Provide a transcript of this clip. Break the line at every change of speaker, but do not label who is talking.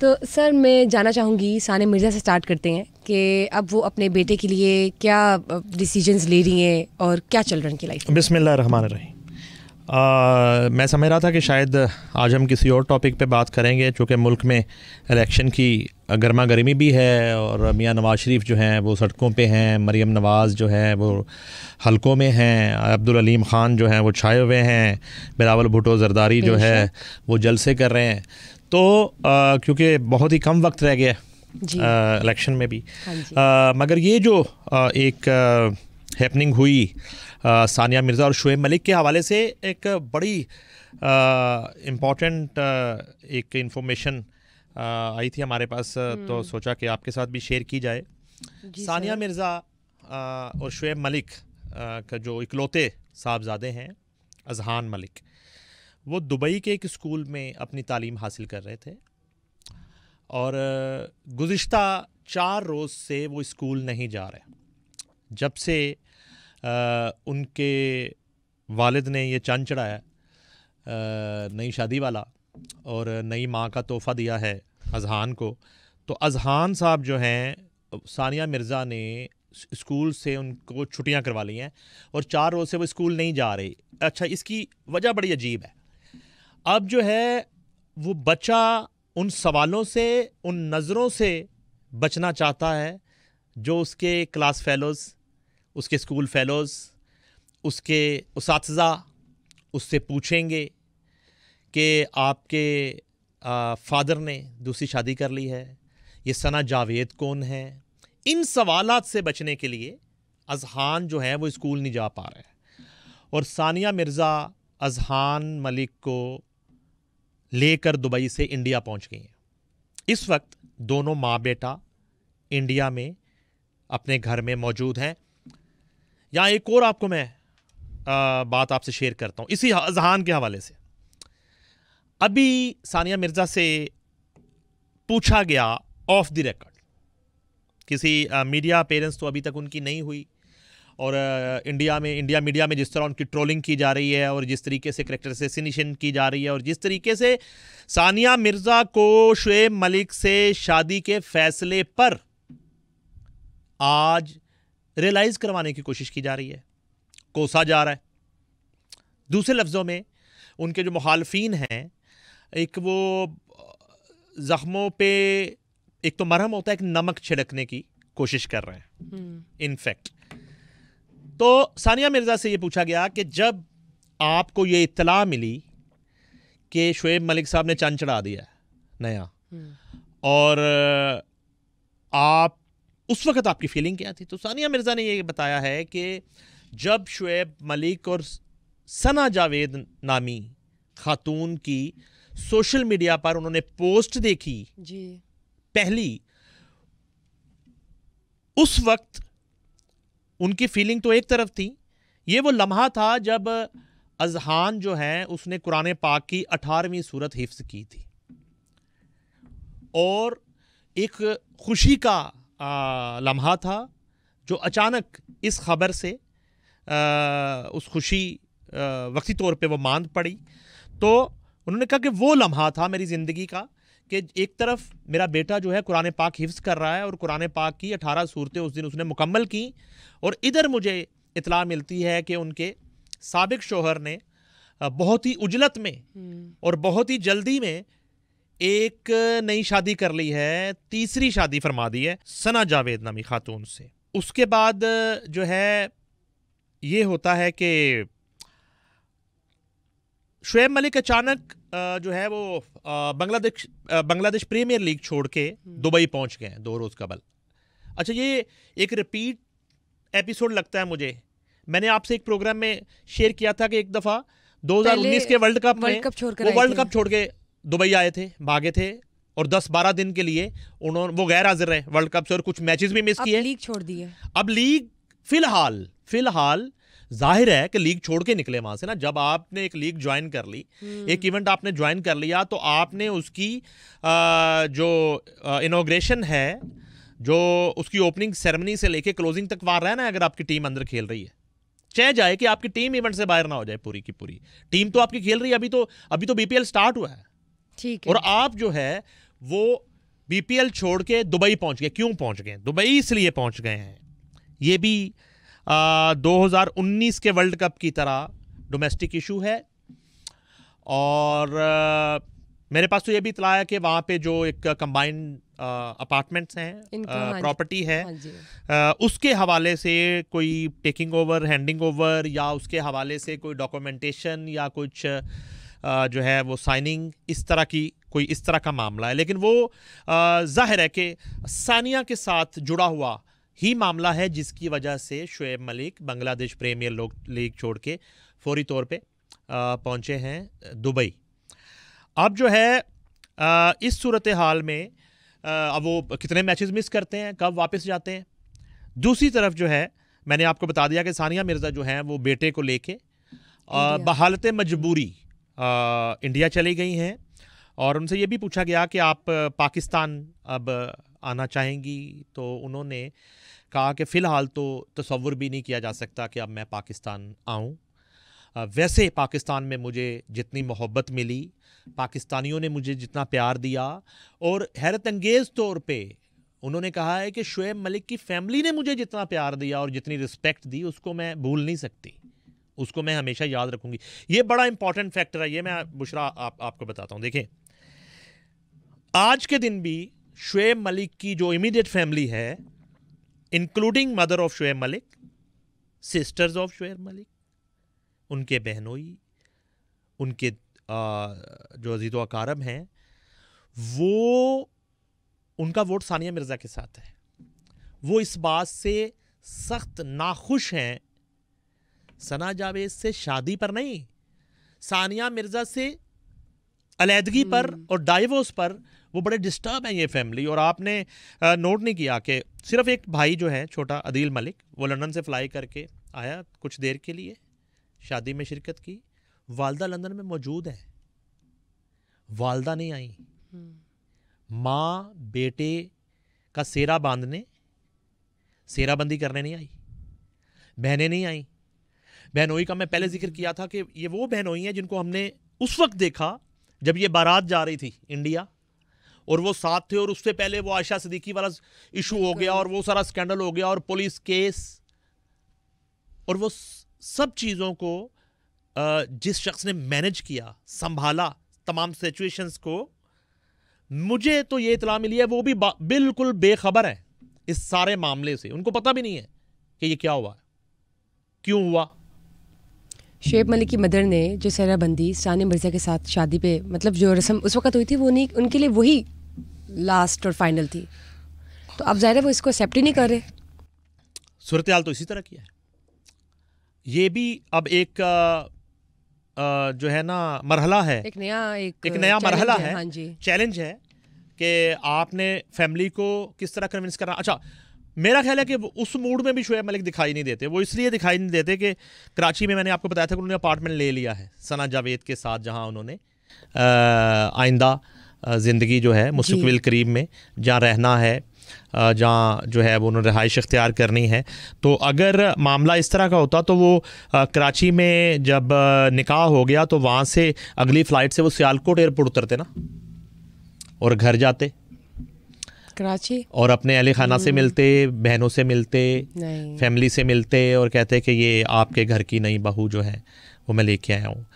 तो सर मैं जानना चाहूँगी सानिया मिर्ज़ा से स्टार्ट करते हैं कि अब वो अपने बेटे के लिए क्या डिसीजंस ले रही हैं और क्या चल रहा है उनकी लाइफ बिसमिल्ल रहमान रही आ, मैं समझ रहा था कि शायद आज हम किसी और टॉपिक पे बात करेंगे चूँकि मुल्क में इलेक्शन की गर्मा गर्मी भी है और मियाँ नवाज शरीफ जो हैं वो सड़कों पे हैं मरीम नवाज़ जो हैं वो हलकों में हैं अब्दुल अलीम ख़ान जो हैं वो छाए हुए हैं बिलावल भुटो जरदारी जो है वो जलसे कर रहे हैं तो क्योंकि बहुत ही कम वक्त रह गया है इलेक्शन में भी आ, हाँ मगर ये जो आ, एक हैपनिंग हुई आ, सानिया मिर्ज़ा और शुएब मलिक के हवाले से एक बड़ी इम्पोर्टेंट एक इन्फॉर्मेशन आई थी हमारे पास तो हम्म। सोचा कि आपके साथ भी शेयर की जाए सानिया मिर्ज़ा और शुएब मलिक का जो इकलौते साहबजादे हैं अजहान मलिक वो दुबई के एक स्कूल में अपनी तालीम हासिल कर रहे थे और गुज्त चार रोज़ से वो स्कूल नहीं जा रहे जब से आ, उनके वालिद ने ये चंद चढ़ाया नई शादी वाला और नई माँ का तोहफ़ा दिया है अजहान को तो अजहान साहब जो हैं सानिया मिर्ज़ा ने स्कूल से उनको छुट्टियाँ करवा ली हैं और चार रोज़ से वो स्कूल नहीं जा रही अच्छा इसकी वजह बड़ी अजीब है अब जो है वो बच्चा उन सवालों से उन नज़रों से बचना चाहता है जो उसके क्लास फेलोज़ उसके स्कूल फेलोज़ उसके उस उससे पूछेंगे कि आपके आ, फादर ने दूसरी शादी कर ली है ये सना जावेद कौन है इन सवाल से बचने के लिए अजहान जो है वो स्कूल नहीं जा पा रहे और सानिया मिर्ज़ा अजहान मलिक को लेकर दुबई से इंडिया पहुंच गई हैं इस वक्त दोनों माँ बेटा इंडिया में अपने घर में मौजूद हैं यहाँ एक और आपको मैं आ, बात आपसे शेयर करता हूँ इसी जहान के हवाले से अभी सानिया मिर्ज़ा से पूछा गया ऑफ द रिकॉर्ड किसी आ, मीडिया पेरेंट्स तो अभी तक उनकी नहीं हुई और इंडिया में इंडिया मीडिया में जिस तरह उनकी ट्रोलिंग की जा रही है और जिस तरीके से करेक्टर असेसिनेशन की जा रही है और जिस तरीके से सानिया मिर्ज़ा को शुएब मलिक से शादी के फैसले पर आज रियलाइज़ करवाने की कोशिश की जा रही है कोसा जा रहा है दूसरे लफ्ज़ों में उनके जो मुखालफी हैं एक वो ज़ख्मों पे एक तो मरहम होता है एक नमक छिड़कने की कोशिश कर रहे हैं इनफैक्ट हम्म। तो सानिया मिर्ज़ा से ये पूछा गया कि जब आपको ये इतला मिली कि शुएब मलिक साहब ने चंद चढ़ा दिया नया हम्म। और आप उस वक्त आपकी फीलिंग क्या थी तो सानिया मिर्ज़ा ने ये बताया है कि जब शुएब मलिक और सना जावेद नामी खातून की सोशल मीडिया पर उन्होंने पोस्ट देखी जी पहली उस वक्त उनकी फीलिंग तो एक तरफ थी ये वो लम्हा था जब अजहान जो हैं उसने कुरान पाक की अठारहवीं सूरत हिफ्स की थी और एक खुशी का आ, लम्हा था जो अचानक इस खबर से आ, उस खुशी वक्ती तौर पे वो मांद पड़ी तो उन्होंने कहा कि वो लम्हा था मेरी ज़िंदगी का कि एक तरफ मेरा बेटा जो है कुरान पाक हिफ्स कर रहा है और कुरान पाक की अठारह सूरतें उस दिन उसने मुकम्मल की और इधर मुझे इतला मिलती है कि उनके सबक शोहर ने बहुत ही उजलत में हम्म। और बहुत ही जल्दी में एक नई शादी कर ली है तीसरी शादी फरमा दी है सना जावेद नामी खातून से उसके बाद जो है ये होता है कि शुएब मलिक अचानक जो है वो बांग्लादेश बांग्लादेश प्रीमियर लीग छोड़ के हम्म। दुबई पहुंच गए हैं दो रोज़ कबल अच्छा ये एक रिपीट एपिसोड लगता है मुझे मैंने आपसे एक प्रोग्राम में शेयर किया था कि एक दफ़ा 2019 के वर्ल्ड कप में वो वर्ल्ड कप छोड़ के दुबई आए थे भागे थे और 10-12 दिन के लिए उन्होंने वो गैर हाजिर रहे वर्ल्ड कप से और कुछ मैचेस भी मिस किए लीग छोड़ दिए अब लीग फिलहाल फिलहाल जाहिर है कि लीग छोड़ के निकले वहां से ना जब आपने एक लीग ज्वाइन कर ली हम्म। एक इवेंट आपने ज्वाइन कर लिया तो आपने उसकी आ, जो इनोग्रेशन है जो उसकी ओपनिंग सेरेमनी से लेके क्लोजिंग तक वार रहना है ना अगर आपकी टीम अंदर खेल रही है चाहे जाए कि आपकी टीम इवेंट से बाहर ना हो जाए पूरी की पूरी टीम तो आपकी खेल रही है अभी तो अभी तो बीपीएल स्टार्ट हुआ है ठीक है और आप जो है वो बीपीएल छोड़ के दुबई पहुंच गए क्यों पहुंच गए दुबई इसलिए पहुंच गए हैं ये भी 2019 के वर्ल्ड कप की तरह डोमेस्टिक इशू है और आ, मेरे पास तो ये भी इतला है कि वहाँ पे जो एक कंबाइंड अपार्टमेंट्स हैं प्रॉपर्टी हाँ है, हाँ है आ, उसके हवाले से कोई टेकिंग ओवर हैंडिंग ओवर या उसके हवाले से कोई डॉक्यूमेंटेशन या कुछ आ, जो है वो साइनिंग इस तरह की कोई इस तरह का मामला है लेकिन वो जाहिर है कि सानिया के साथ जुड़ा हुआ ही मामला है जिसकी वजह से शुएब मलिक बांग्लादेश प्रीमियर लीग छोड़ के फौरी तौर पे पहुंचे हैं दुबई अब जो है इस सूरत हाल में अब वो कितने मैचेस मिस करते हैं कब वापस जाते हैं दूसरी तरफ जो है मैंने आपको बता दिया कि सानिया मिर्ज़ा जो हैं वो बेटे को लेके बहालत मजबूरी इंडिया चली गई हैं और उनसे ये भी पूछा गया कि आप पाकिस्तान अब आना चाहेंगी तो उन्होंने कहा कि फ़िलहाल तो तस्वुर भी नहीं किया जा सकता कि अब मैं पाकिस्तान आऊँ वैसे पाकिस्तान में मुझे जितनी मोहब्बत मिली पाकिस्तानियों ने मुझे जितना प्यार दिया और हैरत अंगेज़ तौर पे उन्होंने कहा है कि शुएब मलिक की फैमिली ने मुझे जितना प्यार दिया और जितनी रिस्पेक्ट दी उसको मैं भूल नहीं सकती उसको मैं हमेशा याद रखूंगी ये बड़ा इंपॉर्टेंट फैक्टर है ये मैं बुशरा आप, आपको बताता हूँ देखें आज के दिन भी शुएब मलिक की जो इमीडिएट फैमिली है including mother of Shoaib Malik sisters of Shoaib Malik उनके बहनोई उनके जो अजीत अकारम हैं वो उनका वोट सानिया मिर्ज़ा के साथ है वो इस बात से सख्त नाखुश हैं सना जावेद से शादी पर नहीं सानिया मिर्ज़ा से अलीदगी पर हम्म। और डाइवोर्स पर वो बड़े डिस्टर्ब हैं ये फैमिली और आपने नोट नहीं किया कि सिर्फ एक भाई जो है छोटा अदील मलिक वो लंदन से फ़्लाई करके आया कुछ देर के लिए शादी में शिरकत की वालदा लंदन में मौजूद है वालदा नहीं आई हम्म। माँ बेटे का सेरा बांधने सेराबंदी करने नहीं आई बहनें नहीं आई बहनोई का मैं पहले जिक्र किया था कि ये वो बहनोई हैं जिनको हमने उस वक्त देखा जब ये बारात जा रही थी इंडिया और वो साथ थे और उससे पहले वो आयशा सदीकी वाला इशू हो गया और वो सारा स्कैंडल हो गया और पुलिस केस और वो सब चीज़ों को जिस शख्स ने मैनेज किया संभाला तमाम सिचुएशंस को मुझे तो ये इतला मिली है वो भी बिल्कुल बेखबर है इस सारे मामले से उनको पता भी नहीं है कि ये क्या हुआ क्यों हुआ शेब मलिक की मदर ने जो सहराबंदी सानिया मिर्ज़ा के साथ शादी पे मतलब जो रस्म उस वक्त हुई थी वो नहीं उनके लिए वही लास्ट और फाइनल थी तो अब ज़ाहिर है वो इसको एक्सेप्ट ही नहीं कर रहे सूरत हाल तो इसी तरह की है ये भी अब एक आ, जो है ना मरहला है एक नया एक, एक नया मरहला है, है हाँ जी चैलेंज है कि आपने फैमिली को किस तरह कन्विंस करना अच्छा मेरा ख्याल है कि उस मूड में भी शुएब मलिक दिखाई नहीं देते वो इसलिए दिखाई नहीं देते कि कराची में मैंने आपको बताया था कि उन्होंने अपार्टमेंट ले लिया है सना जावेद के साथ जहां उन्होंने आइंदा ज़िंदगी जो है मुस्तबिल करीब में जहाँ रहना है जहाँ जो है वो उन्होंने रहाइश अख्तियार करनी है तो अगर मामला इस तरह का होता तो वो कराची में जब निकाह हो गया तो वहाँ से अगली फ़्लाइट से वो सियालकोट एयरपोर्ट उतरते ना और घर जाते कराची और अपने अहल खाना से हम्म। मिलते बहनों से मिलते फैमिली से मिलते और कहते कि ये आपके घर की नई बहू जो है वो मैं लेके आया हूँ